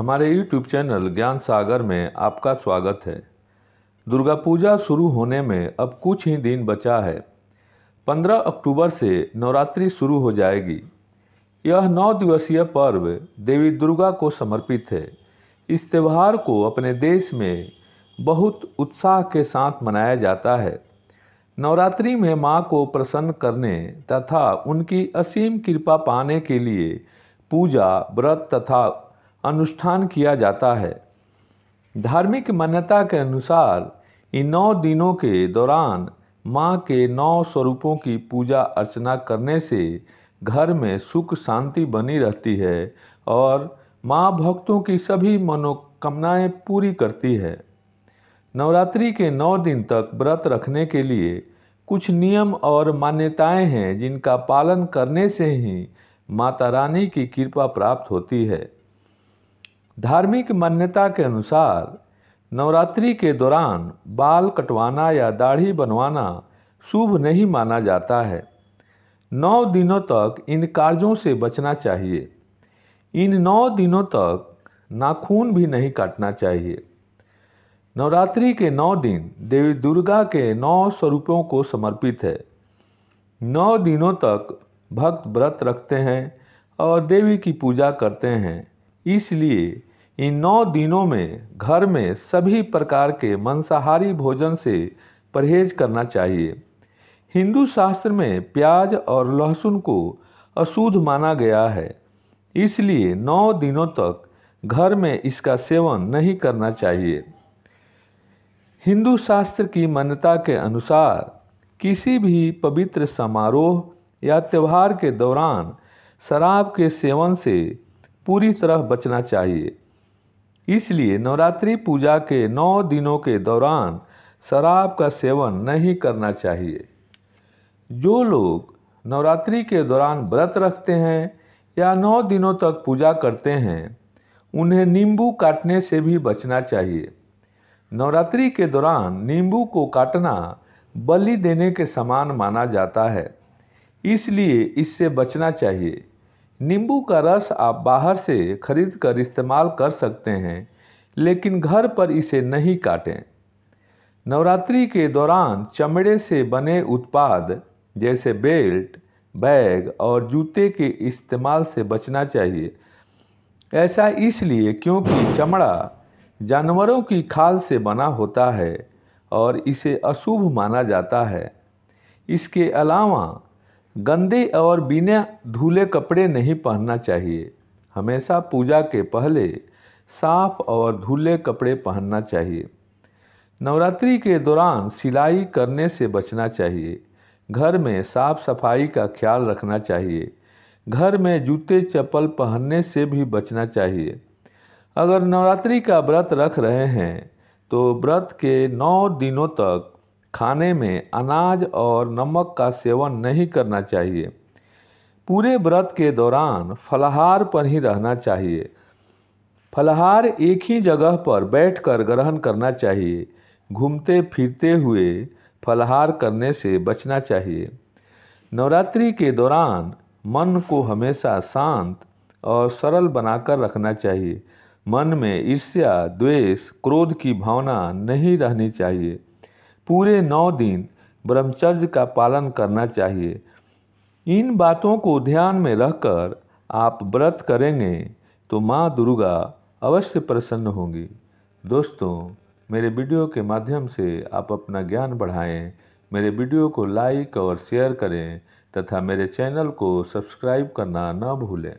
हमारे YouTube channel ज्ञान सागर में आपका स्वागत है दुर्गा पूजा शुरू होने में अब कुछ ही दिन बचा है 15 अक्टूबर से नवरात्रि शुरू हो जाएगी यह नौ दिवसीय पर्व देवी दुर्गा को समर्पित है इस त्यौहार को अपने देश में बहुत उत्साह के साथ मनाया जाता है नवरात्रि में माँ को प्रसन्न करने तथा उनकी असीम कृपा पाने के लिए पूजा व्रत तथा अनुष्ठान किया जाता है धार्मिक मान्यता के अनुसार इन नौ दिनों के दौरान माँ के नौ स्वरूपों की पूजा अर्चना करने से घर में सुख शांति बनी रहती है और माँ भक्तों की सभी मनोकामनाएं पूरी करती है नवरात्रि के नौ दिन तक व्रत रखने के लिए कुछ नियम और मान्यताएं हैं जिनका पालन करने से ही माता रानी की कृपा प्राप्त होती है धार्मिक मान्यता के अनुसार नवरात्रि के दौरान बाल कटवाना या दाढ़ी बनवाना शुभ नहीं माना जाता है नौ दिनों तक इन कार्यों से बचना चाहिए इन नौ दिनों तक नाखून भी नहीं काटना चाहिए नवरात्रि के नौ दिन देवी दुर्गा के नौ स्वरूपों को समर्पित है नौ दिनों तक भक्त व्रत रखते हैं और देवी की पूजा करते हैं इसलिए इन नौ दिनों में घर में सभी प्रकार के मांसाहारी भोजन से परहेज करना चाहिए हिंदू शास्त्र में प्याज और लहसुन को अशुद्ध माना गया है इसलिए नौ दिनों तक घर में इसका सेवन नहीं करना चाहिए हिंदू शास्त्र की मान्यता के अनुसार किसी भी पवित्र समारोह या त्यौहार के दौरान शराब के सेवन से पूरी तरह बचना चाहिए इसलिए नवरात्रि पूजा के नौ दिनों के दौरान शराब का सेवन नहीं करना चाहिए जो लोग नवरात्रि के दौरान व्रत रखते हैं या नौ दिनों तक पूजा करते हैं उन्हें नींबू काटने से भी बचना चाहिए नवरात्रि के दौरान नींबू को काटना बलि देने के समान माना जाता है इसलिए इससे बचना चाहिए नींबू का रस आप बाहर से खरीद कर इस्तेमाल कर सकते हैं लेकिन घर पर इसे नहीं काटें नवरात्रि के दौरान चमड़े से बने उत्पाद जैसे बेल्ट बैग और जूते के इस्तेमाल से बचना चाहिए ऐसा इसलिए क्योंकि चमड़ा जानवरों की खाल से बना होता है और इसे अशुभ माना जाता है इसके अलावा गंदे और बिना धूले कपड़े नहीं पहनना चाहिए हमेशा पूजा के पहले साफ और धूले कपड़े पहनना चाहिए नवरात्रि के दौरान सिलाई करने से बचना चाहिए घर में साफ सफाई का ख्याल रखना चाहिए घर में जूते चप्पल पहनने से भी बचना चाहिए अगर नवरात्रि का व्रत रख रहे हैं तो व्रत के नौ दिनों तक खाने में अनाज और नमक का सेवन नहीं करना चाहिए पूरे व्रत के दौरान फलाहार पर ही रहना चाहिए फलाहार एक ही जगह पर बैठकर ग्रहण करना चाहिए घूमते फिरते हुए फलाहार करने से बचना चाहिए नवरात्रि के दौरान मन को हमेशा शांत और सरल बनाकर रखना चाहिए मन में ईर्ष्या द्वेष क्रोध की भावना नहीं रहनी चाहिए पूरे नौ दिन ब्रह्मचर्य का पालन करना चाहिए इन बातों को ध्यान में रखकर आप व्रत करेंगे तो माँ दुर्गा अवश्य प्रसन्न होंगी दोस्तों मेरे वीडियो के माध्यम से आप अपना ज्ञान बढ़ाएं मेरे वीडियो को लाइक और शेयर करें तथा मेरे चैनल को सब्सक्राइब करना न भूलें